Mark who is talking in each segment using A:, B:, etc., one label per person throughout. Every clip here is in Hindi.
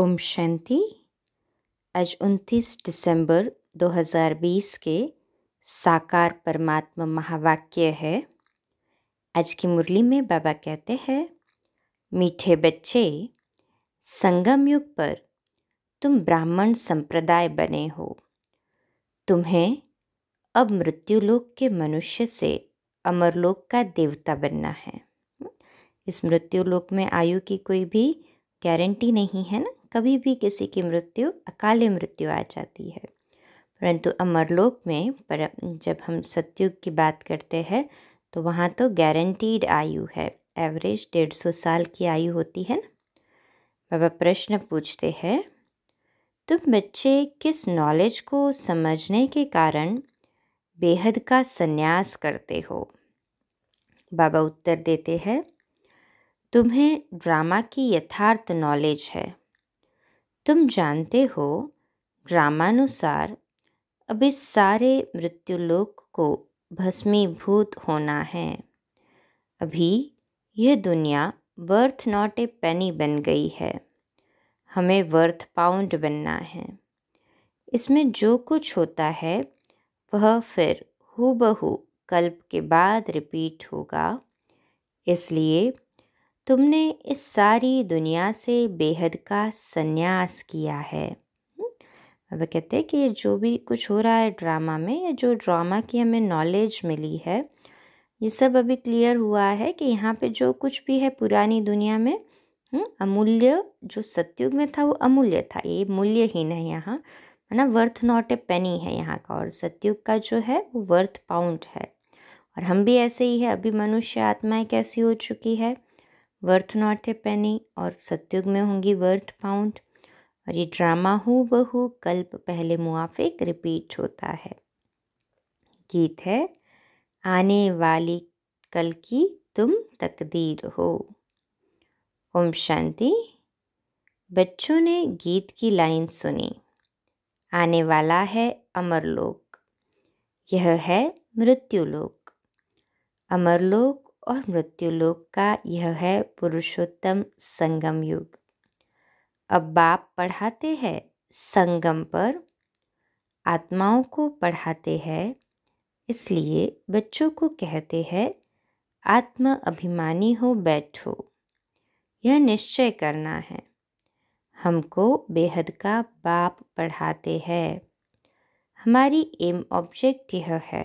A: ओम शांति आज 29 दिसंबर 2020 के साकार परमात्मा महावाक्य है आज की मुरली में बाबा कहते हैं मीठे बच्चे संगम युग पर तुम ब्राह्मण संप्रदाय बने हो तुम्हें अब मृत्युलोक के मनुष्य से अमरलोक का देवता बनना है इस मृत्युलोक में आयु की कोई भी गारंटी नहीं है ना कभी भी किसी की मृत्यु अकाल मृत्यु आ जाती है परंतु अमरलोक में पर जब हम सत्युग की बात करते हैं तो वहाँ तो गारंटीड आयु है एवरेज डेढ़ सौ साल की आयु होती है ना बाबा प्रश्न पूछते हैं तुम तो बच्चे किस नॉलेज को समझने के कारण बेहद का संन्यास करते हो बाबा उत्तर देते हैं तुम्हें ड्रामा की यथार्थ नॉलेज है तुम जानते हो ग्रामानुसार अब इस सारे मृत्युलोक को भस्मीभूत होना है अभी यह दुनिया वर्थ नॉट ए पेनी बन गई है हमें वर्थ पाउंड बनना है इसमें जो कुछ होता है वह फिर हु कल्प के बाद रिपीट होगा इसलिए तुमने इस सारी दुनिया से बेहद का संन्यास किया है हम्म? वह कहते हैं कि जो भी कुछ हो रहा है ड्रामा में या जो ड्रामा की हमें नॉलेज मिली है ये सब अभी क्लियर हुआ है कि यहाँ पे जो कुछ भी है पुरानी दुनिया में हम्म, अमूल्य जो सत्युग में था वो अमूल्य था ये मूल्य ही नहीं यहाँ है ना वर्थ नॉट ए पेनी है यहाँ का और सत्युग का जो है वो वर्थ पाउंड है और हम भी ऐसे ही है अभी मनुष्य आत्माएँ कैसी हो चुकी है वर्थ नॉट है पेनी और सत्युग में होंगी वर्थ पाउंड और ये ड्रामा हु बहु कल्प पहले मुआफिक रिपीट होता है गीत है आने वाली कल की तुम तकदीर हो ओम शांति बच्चों ने गीत की लाइन सुनी आने वाला है अमरलोक यह है मृत्युलोक अमरलोक और लोक का यह है पुरुषोत्तम संगम युग अब बाप पढ़ाते हैं संगम पर आत्माओं को पढ़ाते हैं इसलिए बच्चों को कहते हैं आत्म अभिमानी हो बैठो यह निश्चय करना है हमको बेहद का बाप पढ़ाते हैं हमारी एम ऑब्जेक्ट यह है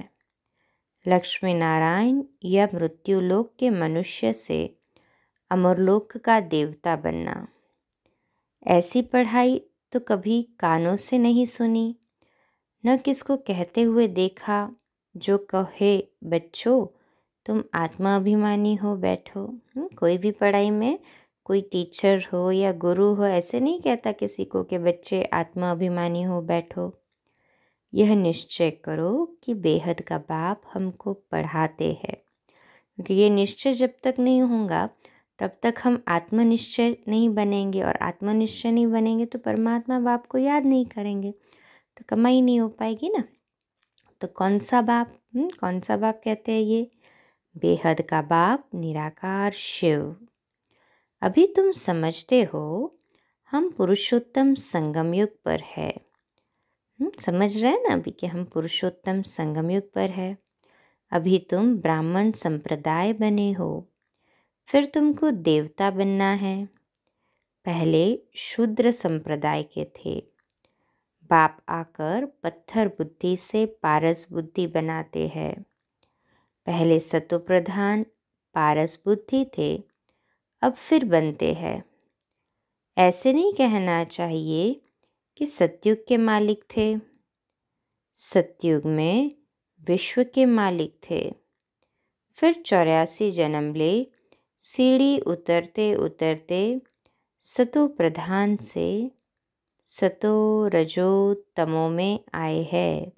A: लक्ष्मी नारायण या लोक के मनुष्य से अमरलोक का देवता बनना ऐसी पढ़ाई तो कभी कानों से नहीं सुनी न किसको कहते हुए देखा जो कहे बच्चों तुम आत्माभिमानी हो बैठो हम्म, कोई भी पढ़ाई में कोई टीचर हो या गुरु हो ऐसे नहीं कहता किसी को कि बच्चे आत्माभिमानी हो बैठो यह निश्चय करो कि बेहद का बाप हमको पढ़ाते हैं क्योंकि ये निश्चय जब तक नहीं होगा तब तक हम आत्मनिश्चय नहीं बनेंगे और आत्मनिश्चय नहीं बनेंगे तो परमात्मा बाप को याद नहीं करेंगे तो कमाई नहीं हो पाएगी ना तो कौन सा बाप हुँ? हम्म, कौन सा बाप कहते हैं ये बेहद का बाप निराकार शिव अभी तुम समझते हो हम पुरुषोत्तम संगम युग पर है हम्म, समझ रहे हैं ना अभी कि हम पुरुषोत्तम संगमयुग पर है अभी तुम ब्राह्मण संप्रदाय बने हो फिर तुमको देवता बनना है पहले शूद्र संप्रदाय के थे बाप आकर पत्थर बुद्धि से पारस बुद्धि बनाते हैं पहले सतो प्रधान पारस बुद्धि थे अब फिर बनते हैं ऐसे नहीं कहना चाहिए कि सतयुग के मालिक थे सतयुग में विश्व के मालिक थे फिर चौरासी जन्म ले सीढ़ी उतरते उतरते सतो प्रधान से सतो रजो तमो में आए हैं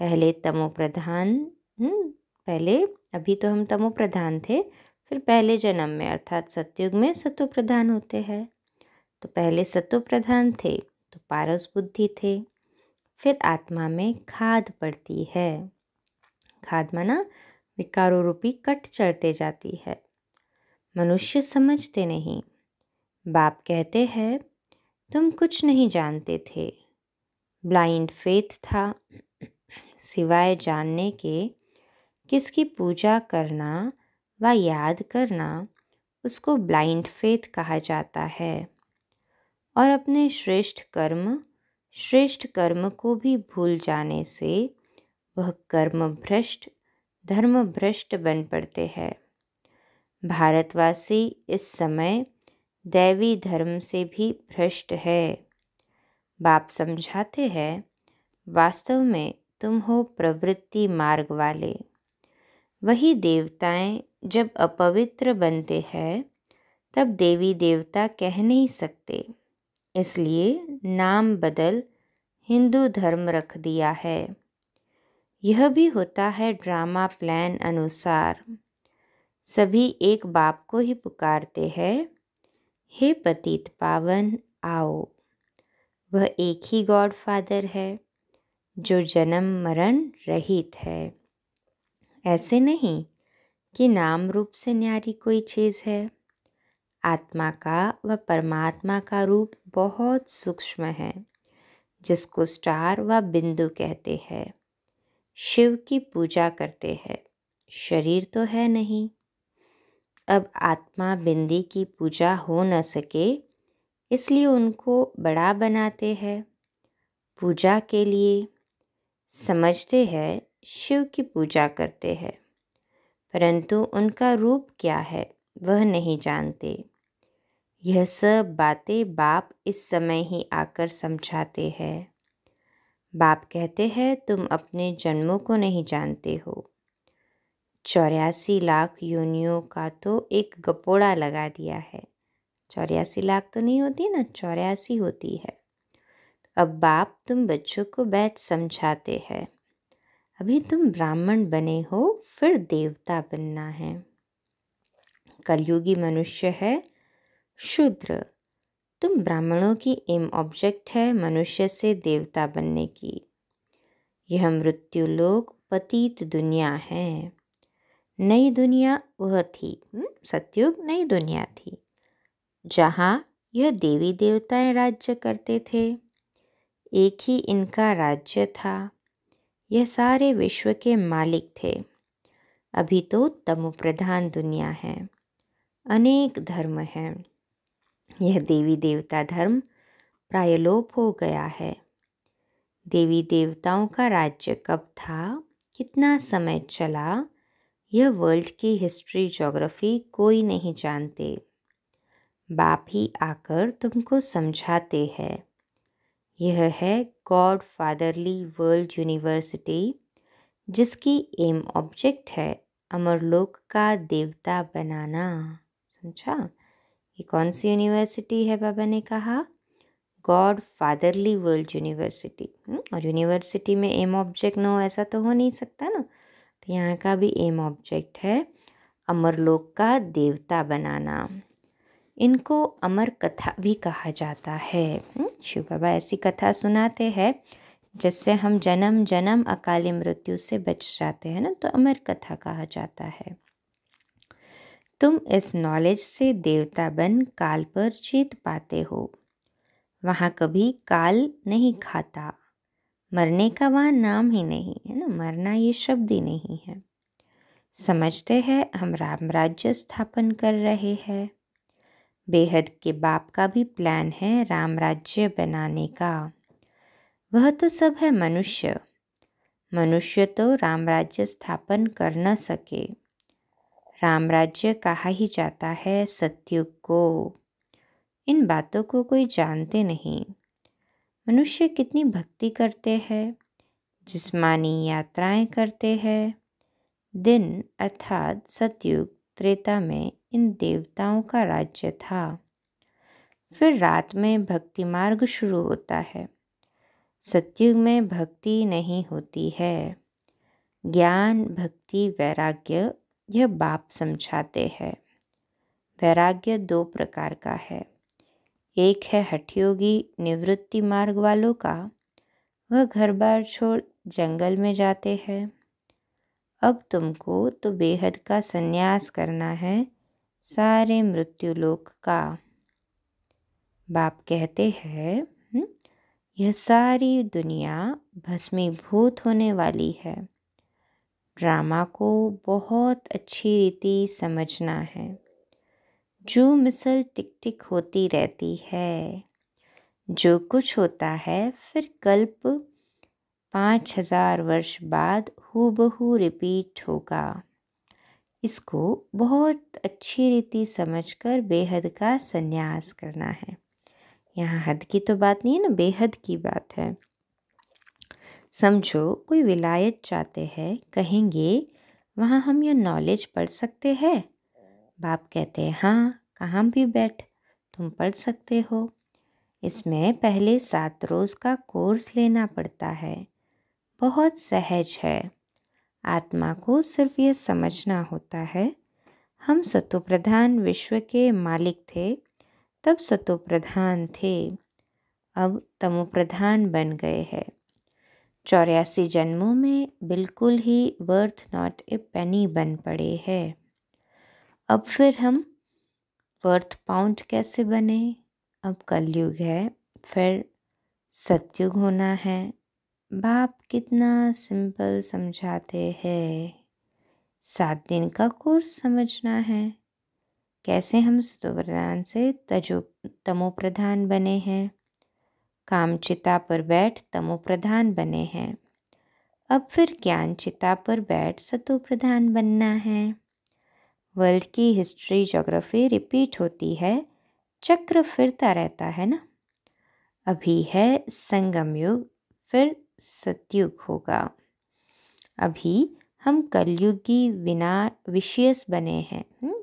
A: पहले तमो प्रधान हम्म, पहले अभी तो हम तमो प्रधान थे फिर पहले जन्म में अर्थात सतयुग में सतो प्रधान होते हैं तो पहले सतो प्रधान थे तो पारस बुद्धि थे फिर आत्मा में खाद पड़ती है खाद माना विकारो रूपी कट चढ़ते जाती है मनुष्य समझते नहीं बाप कहते हैं तुम कुछ नहीं जानते थे ब्लाइंड फेथ था सिवाय जानने के किसकी पूजा करना व याद करना उसको ब्लाइंड फेथ कहा जाता है और अपने श्रेष्ठ कर्म श्रेष्ठ कर्म को भी भूल जाने से वह कर्म भ्रष्ट धर्म भ्रष्ट बन पड़ते हैं भारतवासी इस समय दैवी धर्म से भी भ्रष्ट है बाप समझाते हैं वास्तव में तुम हो प्रवृत्ति मार्ग वाले वही देवताएं जब अपवित्र बनते हैं तब देवी देवता कह नहीं सकते इसलिए नाम बदल हिंदू धर्म रख दिया है यह भी होता है ड्रामा प्लान अनुसार सभी एक बाप को ही पुकारते हैं हे पतित पावन आओ वह एक ही गॉड फादर है जो जन्म मरण रहित है ऐसे नहीं कि नाम रूप से न्यारी कोई चीज़ है आत्मा का व परमात्मा का रूप बहुत सूक्ष्म है जिसको स्टार व बिंदु कहते हैं शिव की पूजा करते हैं शरीर तो है नहीं अब आत्मा बिंदी की पूजा हो न सके इसलिए उनको बड़ा बनाते हैं पूजा के लिए समझते हैं शिव की पूजा करते हैं परंतु उनका रूप क्या है वह नहीं जानते यह सब बातें बाप इस समय ही आकर समझाते हैं बाप कहते हैं तुम अपने जन्मों को नहीं जानते हो चौरासी लाख योनियों का तो एक गपोड़ा लगा दिया है चौरासी लाख तो नहीं होती ना चौरासी होती है अब बाप तुम बच्चों को बैठ समझाते हैं अभी तुम ब्राह्मण बने हो फिर देवता बनना है कलयुगी मनुष्य है शूद्र तुम ब्राह्मणों की एम ऑब्जेक्ट है मनुष्य से देवता बनने की यह मृत्यु लोक पतित दुनिया है नई दुनिया वह थी हम्म, सत्युग नई दुनिया थी जहाँ यह देवी देवताएं राज्य करते थे एक ही इनका राज्य था यह सारे विश्व के मालिक थे अभी तो तमु प्रधान दुनिया है अनेक धर्म हैं यह देवी देवता धर्म प्रायलोप हो गया है देवी देवताओं का राज्य कब था कितना समय चला यह वर्ल्ड की हिस्ट्री ज्योग्राफी कोई नहीं जानते बाप ही आकर तुमको समझाते हैं यह है गॉड फादरली वर्ल्ड यूनिवर्सिटी जिसकी एम ऑब्जेक्ट है अमरलोक का देवता बनाना समझा ये कौन सी यूनिवर्सिटी है बाबा ने कहा गॉड फादरली वर्ल्ड यूनिवर्सिटी हम्म, और यूनिवर्सिटी में एम ऑब्जेक्ट ना हो ऐसा तो हो नहीं सकता ना तो यहाँ का भी एम ऑब्जेक्ट है अमरलोक का देवता बनाना इनको अमर कथा भी कहा जाता है हम्म, शिव बाबा ऐसी कथा सुनाते हैं जिससे हम जन्म जन्म अकाली मृत्यु से बच जाते हैं ना तो अमर कथा कहा जाता है तुम इस नॉलेज से देवता बन काल पर जीत पाते हो वहाँ कभी काल नहीं खाता मरने का वहाँ नाम ही नहीं है ना मरना ये शब्द ही नहीं है समझते हैं हम राम राज्य स्थापन कर रहे हैं बेहद के बाप का भी प्लान है राम राज्य बनाने का वह तो सब है मनुष्य मनुष्य तो राम राज्य स्थापन कर न सके रामराज्य कहा ही जाता है सत्युग को इन बातों को कोई जानते नहीं मनुष्य कितनी भक्ति करते हैं जिस्मानी यात्राएं करते हैं दिन अर्थात सतयुग त्रेता में इन देवताओं का राज्य था फिर रात में भक्ति मार्ग शुरू होता है सतयुग में भक्ति नहीं होती है ज्ञान भक्ति वैराग्य यह बाप समझाते हैं वैराग्य दो प्रकार का है एक है हठयोगी निवृत्ति मार्ग वालों का वह घर बार छोड़ जंगल में जाते हैं अब तुमको तो बेहद का संन्यास करना है सारे मृत्यु लोक का बाप कहते हैं हम्म, यह सारी दुनिया भस्मीभूत होने वाली है ड्रामा को बहुत अच्छी रीति समझना है जो मिसल टिक टिक होती रहती है जो कुछ होता है फिर कल्प पाँच हजार वर्ष बाद हूबहू रिपीट होगा इसको बहुत अच्छी रीति समझकर बेहद का संन्यास करना है यहाँ हद की तो बात नहीं है ना बेहद की बात है समझो कोई विलायत चाहते हैं कहेंगे वहाँ हम यह नॉलेज पढ़ सकते हैं बाप कहते हैं हाँ कहाँ भी बैठ तुम पढ़ सकते हो इसमें पहले सात रोज़ का कोर्स लेना पड़ता है बहुत सहज है आत्मा को सिर्फ यह समझना होता है हम सतोप्रधान विश्व के मालिक थे तब सतोप्रधान थे अब तमोप्रधान बन गए हैं चौरासी जन्मों में बिल्कुल ही वर्थ नॉट ए पेनी बन पड़े हैं अब फिर हम वर्थ पाउंड कैसे बने अब कलयुग है फिर सतयुग होना है बाप कितना सिंपल समझाते हैं सात दिन का कोर्स समझना है कैसे हम सतोप्रधान से तजो तमो प्रधान बने हैं कामचिता पर बैठ तमोप्रधान बने हैं अब फिर ज्ञान चिता पर बैठ सतो प्रधान बनना है वर्ल्ड की हिस्ट्री जोग्राफी रिपीट होती है चक्र फिरता रहता है ना अभी है संगम युग फिर सतयुग होगा अभी हम कलयुगी विना विशेष बने हैं हम्म,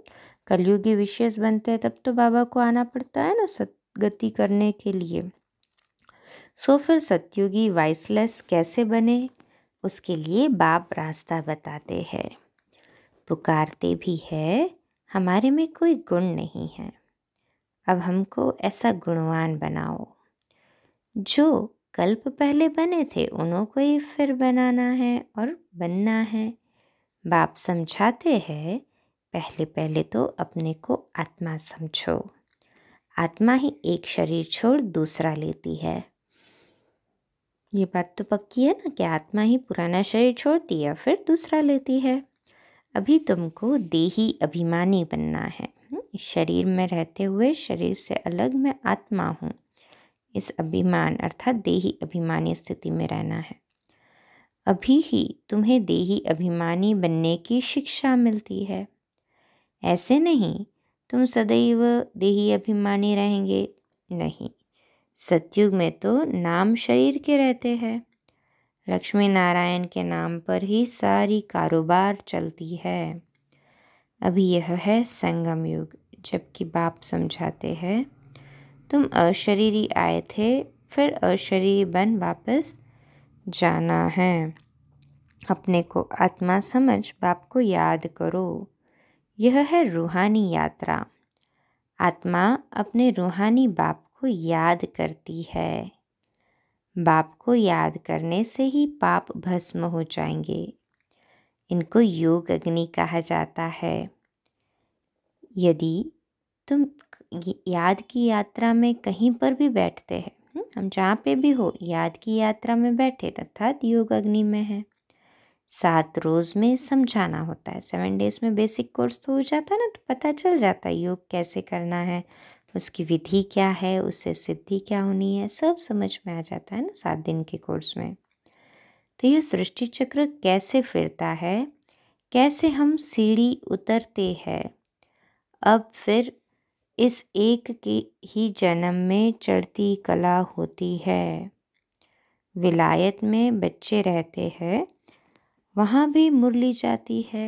A: कलयुगी विशेष बनते हैं तब तो बाबा को आना पड़ता है ना गति करने के लिए सो फिर सत्युगी वाइसलेस कैसे बने उसके लिए बाप रास्ता बताते हैं पुकारते भी है हमारे में कोई गुण नहीं है अब हमको ऐसा गुणवान बनाओ जो कल्प पहले बने थे उन्हों को ही फिर बनाना है और बनना है बाप समझाते हैं पहले पहले तो अपने को आत्मा समझो आत्मा ही एक शरीर छोड़ दूसरा लेती है ये बात तो पक्की है ना कि आत्मा ही पुराना शरीर छोड़ती है फिर दूसरा लेती है अभी तुमको देही अभिमानी बनना है हम्म? शरीर में रहते हुए शरीर से अलग मैं आत्मा हूँ इस अभिमान अर्थात देही अभिमानी स्थिति में रहना है अभी ही तुम्हें देही अभिमानी बनने की शिक्षा मिलती है ऐसे नहीं तुम सदैव देही अभिमानी रहेंगे नहीं सतयुग में तो नाम शरीर के रहते हैं लक्ष्मी नारायण के नाम पर ही सारी कारोबार चलती है अभी यह है संगम युग जबकि बाप समझाते हैं तुम अशरीरी आए थे फिर अशरीरी बन वापस जाना है अपने को आत्मा समझ बाप को याद करो यह है रूहानी यात्रा आत्मा अपने रूहानी बाप को याद करती है बाप को याद करने से ही पाप भस्म हो जाएंगे इनको योग अग्नि कहा जाता है यदि तुम याद की यात्रा में कहीं पर भी बैठते हैं हम्म, हम जहाँ पे भी हो याद की यात्रा में बैठे अर्थात योग अग्नि में है सात रोज़ में समझाना होता है सेवन डेज़ में बेसिक कोर्स तो हो जाता है ना तो पता चल जाता है योग कैसे करना है उसकी विधि क्या है उससे सिद्धि क्या होनी है सब समझ में आ जाता है ना सात दिन के कोर्स में तो ये सृष्टि चक्र कैसे फिरता है कैसे हम सीढ़ी उतरते हैं अब फिर इस एक के ही जन्म में चढ़ती कला होती है विलायत में बच्चे रहते हैं वहाँ भी मुरली जाती है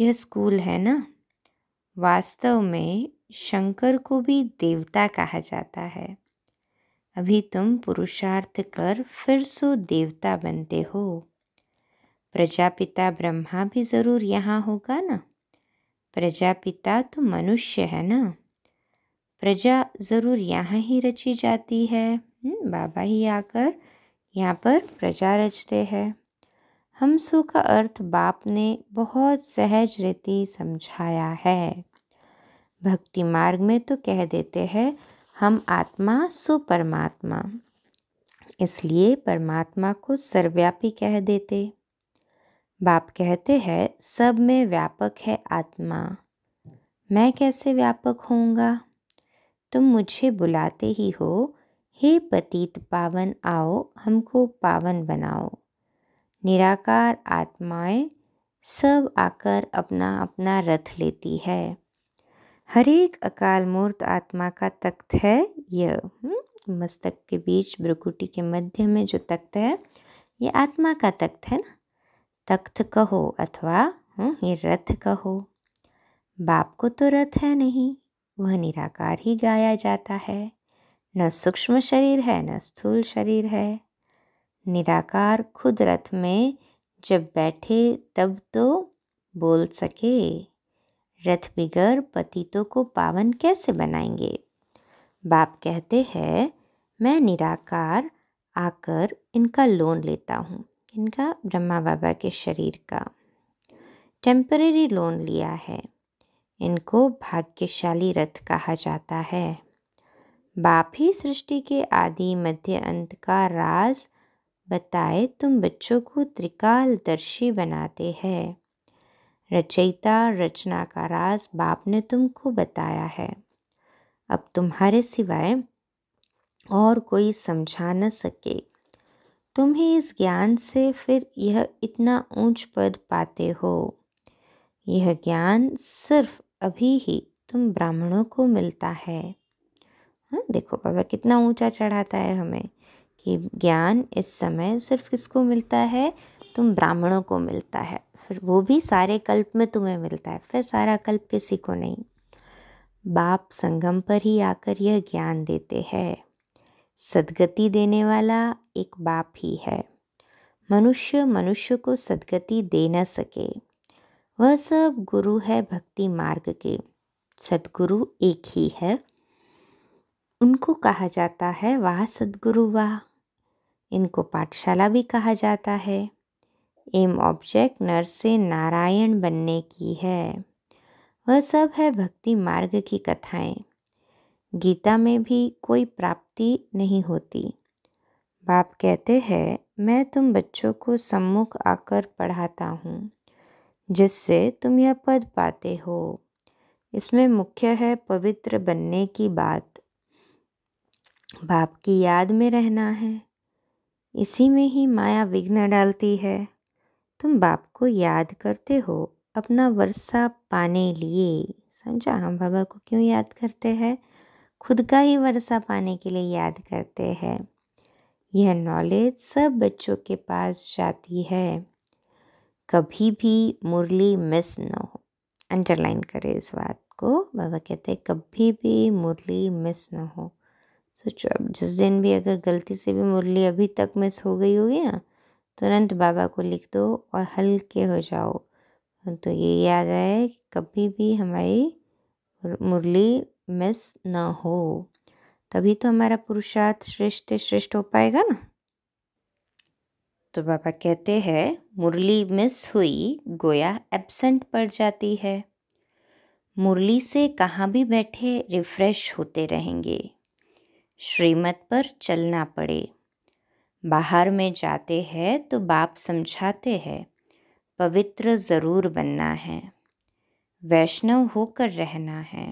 A: यह स्कूल है ना वास्तव में शंकर को भी देवता कहा जाता है अभी तुम पुरुषार्थ कर फिर सो देवता बनते हो प्रजापिता ब्रह्मा भी ज़रूर यहाँ होगा ना प्रजापिता तो मनुष्य है ना प्रजा ज़रूर यहाँ ही रची जाती है हम्म, बाबा ही आकर यहाँ पर प्रजा रचते हैं हमसु का अर्थ बाप ने बहुत सहज रीति समझाया है भक्ति मार्ग में तो कह देते हैं हम आत्मा सुपरमात्मा परमात्मा इसलिए परमात्मा को सर्वव्यापी कह देते बाप कहते हैं सब में व्यापक है आत्मा मैं कैसे व्यापक होऊंगा तुम मुझे बुलाते ही हो हे पतित पावन आओ हमको पावन बनाओ निराकार आत्माएं सब आकर अपना अपना रथ लेती है हर एक अकाल मूर्त आत्मा का तख्त है यह हम्म, मस्तक के बीच ब्रकुटी के मध्य में जो तख्त है ये आत्मा का तख्त है ना तख्त कहो अथवा हम्म, ये रथ कहो बाप को तो रथ है नहीं वह निराकार ही गाया जाता है न सूक्ष्म शरीर है न स्थूल शरीर है निराकार खुद रथ में जब बैठे तब तो बोल सके रथ बिगर पतितों को पावन कैसे बनाएंगे बाप कहते हैं मैं निराकार आकर इनका लोन लेता हूँ इनका ब्रह्मा बाबा के शरीर का टेम्परेरी लोन लिया है इनको भाग्यशाली रथ कहा जाता है बाप ही सृष्टि के आदि मध्य अंत का राज बताए तुम बच्चों को त्रिकालदर्शी बनाते हैं रचयिता रचना का राज बाप ने तुमको बताया है अब तुम्हारे सिवाय और कोई समझा न सके तुम्हें इस ज्ञान से फिर यह इतना ऊंच पद पाते हो यह ज्ञान सिर्फ अभी ही तुम ब्राह्मणों को मिलता है हाँ देखो बाबा कितना ऊंचा चढ़ाता है हमें कि ज्ञान इस समय सिर्फ किसको मिलता है तुम ब्राह्मणों को मिलता है फिर वो भी सारे कल्प में तुम्हें मिलता है फिर सारा कल्प किसी को नहीं बाप संगम पर ही आकर यह ज्ञान देते हैं सदगति देने वाला एक बाप ही है मनुष्य मनुष्य को सदगति दे न सके वह सब गुरु है भक्ति मार्ग के सदगुरु एक ही है उनको कहा जाता है वाह सदगुरु वाह इनको पाठशाला भी कहा जाता है एम ऑब्जेक्ट नर से नारायण बनने की है वह सब है भक्ति मार्ग की कथाएं गीता में भी कोई प्राप्ति नहीं होती बाप कहते हैं मैं तुम बच्चों को सम्मुख आकर पढ़ाता हूँ जिससे तुम यह पद पाते हो इसमें मुख्य है पवित्र बनने की बात बाप की याद में रहना है इसी में ही माया विघ्न डालती है तुम बाप को याद करते हो अपना वर्षा पाने लिए समझा हम बाबा को क्यों याद करते हैं खुद का ही वर्षा पाने के लिए याद करते हैं यह नॉलेज सब बच्चों के पास जाती है कभी भी मुरली मिस न हो अंडरलाइन करें इस बात को बाबा कहते हैं कभी भी मुरली मिस न हो सोचो अब जिस दिन भी अगर गलती से भी मुरली अभी तक मिस हो गई होगी ना तुरंत बाबा को लिख दो और हल्के हो जाओ तो ये याद आए कि कभी भी हमारी मुरली मिस ना हो तभी तो हमारा पुरुषार्थ श्रेष्ठ श्रेष्ठ हो पाएगा ना तो बाबा कहते हैं मुरली मिस हुई गोया एब्सेंट पड़ जाती है मुरली से कहाँ भी बैठे रिफ्रेश होते रहेंगे श्रीमत पर चलना पड़े बाहर में जाते हैं तो बाप समझाते हैं पवित्र ज़रूर बनना है वैष्णव होकर रहना है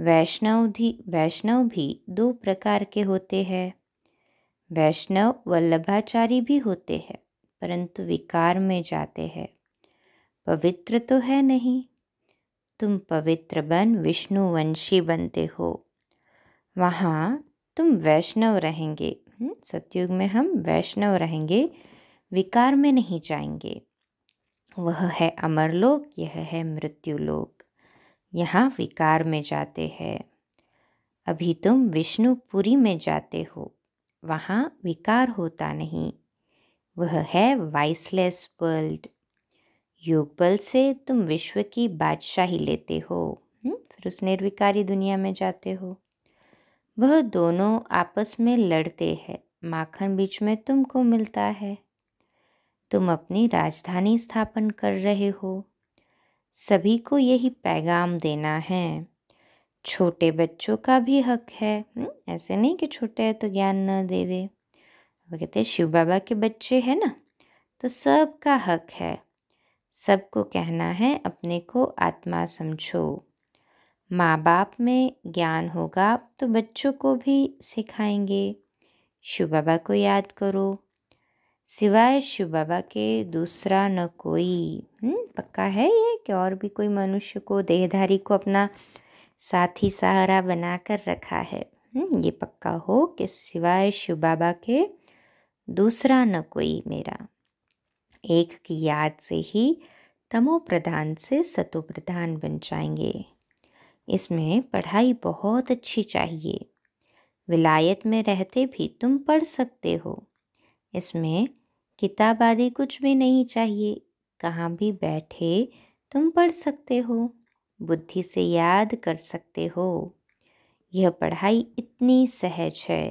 A: वैष्णव भी वैष्णव भी दो प्रकार के होते हैं वैष्णव वल्लभाचारी भी होते हैं परंतु विकार में जाते हैं पवित्र तो है नहीं तुम पवित्र बन विष्णुवंशी बनते हो वहाँ तुम वैष्णव रहेंगे सतयुग में हम वैष्णव रहेंगे विकार में नहीं जाएंगे वह है अमरलोक यह है मृत्युलोक यहाँ विकार में जाते हैं अभी तुम विष्णुपुरी में जाते हो वहाँ विकार होता नहीं वह है वाइसलेस वर्ल्ड योग बल से तुम विश्व की बादशाही लेते हो हम्म, फिर उस निर्विकारी दुनिया में जाते हो वह दोनों आपस में लड़ते हैं माखन बीच में तुमको मिलता है तुम अपनी राजधानी स्थापन कर रहे हो सभी को यही पैगाम देना है छोटे बच्चों का भी हक है हम्म, ऐसे नहीं कि छोटे है तो ज्ञान न देवे वो कहते हैं शिव बाबा के बच्चे हैं ना तो सबका हक है सबको कहना है अपने को आत्मा समझो माँ बाप में ज्ञान होगा तो बच्चों को भी सिखाएंगे शिव बाबा को याद करो सिवाय शिव बाबा के दूसरा न कोई हम्म, पक्का है ये कि और भी कोई मनुष्य को देहधारी को अपना साथी सहारा बना कर रखा है हम्म, ये पक्का हो कि सिवाय शिव बाबा के दूसरा न कोई मेरा एक की याद से ही तमो प्रधान से सतो प्रधान बन जाएंगे इसमें पढ़ाई बहुत अच्छी चाहिए विलायत में रहते भी तुम पढ़ सकते हो इसमें किताब आदि कुछ भी नहीं चाहिए कहाँ भी बैठे तुम पढ़ सकते हो बुद्धि से याद कर सकते हो यह पढ़ाई इतनी सहज है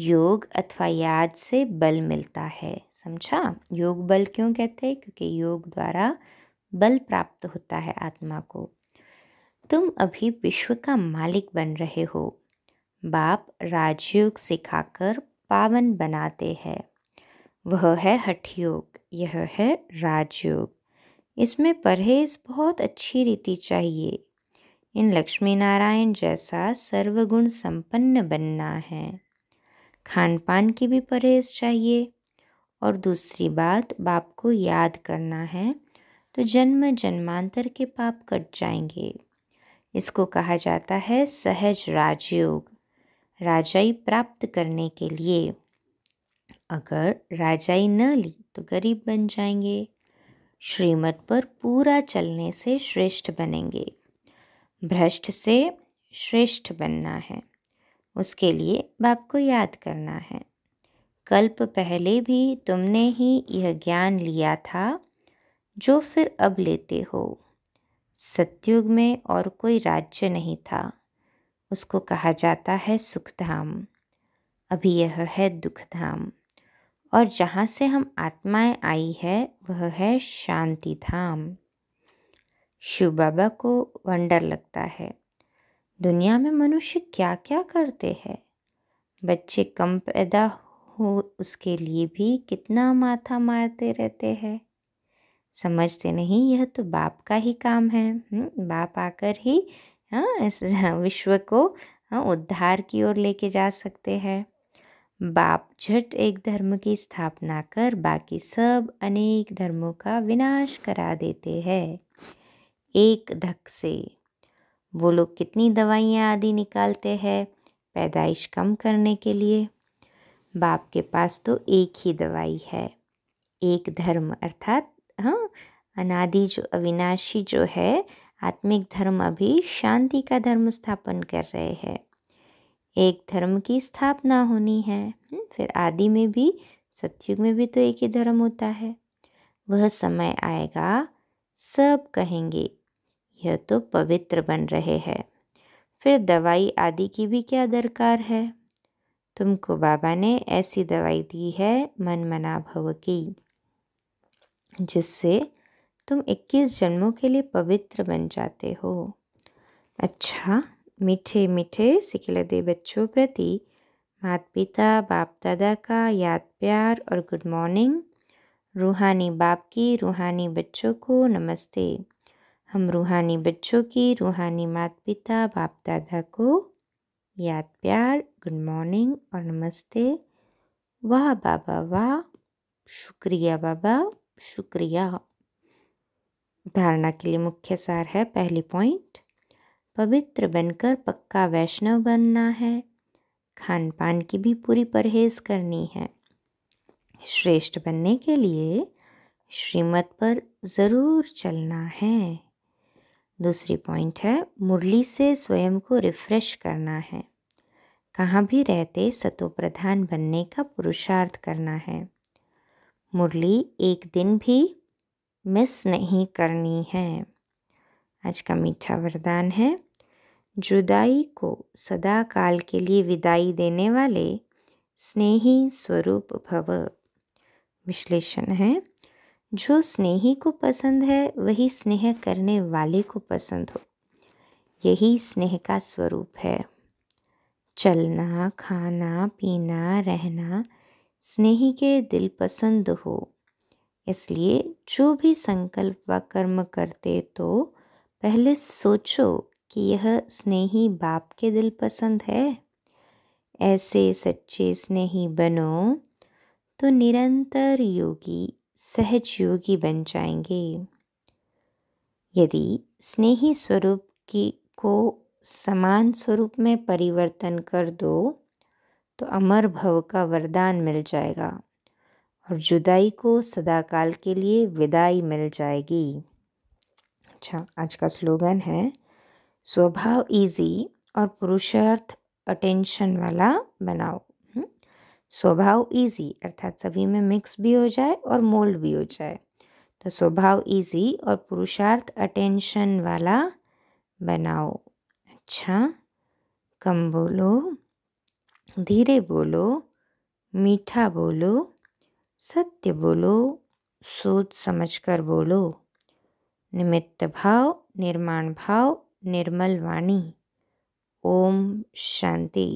A: योग अथवा याद से बल मिलता है समझा योग बल क्यों कहते हैं क्योंकि योग द्वारा बल प्राप्त होता है आत्मा को तुम अभी विश्व का मालिक बन रहे हो बाप राजयोग सिखाकर पावन बनाते हैं वह है योग यह है राजयोग इसमें परहेज बहुत अच्छी रीति चाहिए इन लक्ष्मी नारायण जैसा सर्वगुण संपन्न बनना है खान पान की भी परहेज चाहिए और दूसरी बात बाप को याद करना है तो जन्म जन्मांतर के पाप कट जाएंगे इसको कहा जाता है सहज राजयोग राजाई प्राप्त करने के लिए अगर राजाई न ली तो गरीब बन जाएंगे श्रीमत पर पूरा चलने से श्रेष्ठ बनेंगे भ्रष्ट से श्रेष्ठ बनना है उसके लिए बाप को याद करना है कल्प पहले भी तुमने ही यह ज्ञान लिया था जो फिर अब लेते हो सतयुग में और कोई राज्य नहीं था उसको कहा जाता है सुखधाम अभी यह है दुखधाम और जहाँ से हम आत्माएं आई है वह है शांति धाम शिव बाबा को वंडर लगता है दुनिया में मनुष्य क्या क्या करते हैं बच्चे कम पैदा हो उसके लिए भी कितना माथा मारते रहते हैं समझते नहीं यह तो बाप का ही काम है बाप आकर ही हाँ इस विश्व को हाँ, उद्धार की ओर लेके जा सकते हैं बाप झट एक धर्म की स्थापना कर बाकी सब अनेक धर्मों का विनाश करा देते हैं एक धक से वो लोग कितनी दवाइयाँ आदि निकालते हैं पैदाइश कम करने के लिए बाप के पास तो एक ही दवाई है एक धर्म अर्थात हाँ अनादि जो अविनाशी जो है आत्मिक धर्म अभी शांति का धर्म स्थापन कर रहे हैं एक धर्म की स्थापना होनी है हम्म, फिर आदि में भी सत्युग में भी तो एक ही धर्म होता है वह समय आएगा सब कहेंगे यह तो पवित्र बन रहे हैं फिर दवाई आदि की भी क्या दरकार है तुमको बाबा ने ऐसी दवाई दी है मन मना भव की जिससे तुम इक्कीस जन्मों के लिए पवित्र बन जाते हो अच्छा मीठे मीठे सिखिलदे बच्चों प्रति मात पिता बाप दादा का याद प्यार और गुड मॉर्निंग रूहानी बाप की रूहानी बच्चों को नमस्ते हम रूहानी बच्चों की रूहानी मात पिता बाप दादा को याद प्यार गुड मॉर्निंग और नमस्ते वाह बाबा वाह शुक्रिया बाबा शुक्रिया धारणा के लिए मुख्य सार है पहली पॉइंट पवित्र बनकर पक्का वैष्णव बनना है खान पान की भी पूरी परहेज करनी है श्रेष्ठ बनने के लिए श्रीमत पर ज़रूर चलना है दूसरी पॉइंट है मुरली से स्वयं को रिफ़्रेश करना है कहाँ भी रहते सतो प्रधान बनने का पुरुषार्थ करना है मुरली एक दिन भी मिस नहीं करनी है आज का मीठा वरदान है जुदाई को सदा काल के लिए विदाई देने वाले स्नेही स्वरूप भव विश्लेषण है जो स्नेही को पसंद है वही स्नेह करने वाले को पसंद हो यही स्नेह का स्वरूप है चलना खाना पीना रहना स्नेही के दिल पसंद हो इसलिए जो भी संकल्प व कर्म करते तो पहले सोचो कि यह स्नेही बाप के दिल पसंद है ऐसे सच्चे स्नेही बनो तो निरंतर योगी सहज योगी बन जाएंगे यदि स्नेही स्वरूप की को समान स्वरूप में परिवर्तन कर दो तो अमर भव का वरदान मिल जाएगा और जुदाई को सदाकाल के लिए विदाई मिल जाएगी अच्छा आज का स्लोगन है स्वभाव इजी और पुरुषार्थ अटेंशन वाला बनाओ हम्म, स्वभाव इजी अर्थात सभी में मिक्स भी हो जाए और मोल्ड भी हो जाए तो स्वभाव इजी और पुरुषार्थ अटेंशन वाला बनाओ अच्छा कम बोलो धीरे बोलो मीठा बोलो सत्य बोलो सोच समझकर बोलो निमित्त भाव निर्माण भाव निर्मल वाणी ओम शांति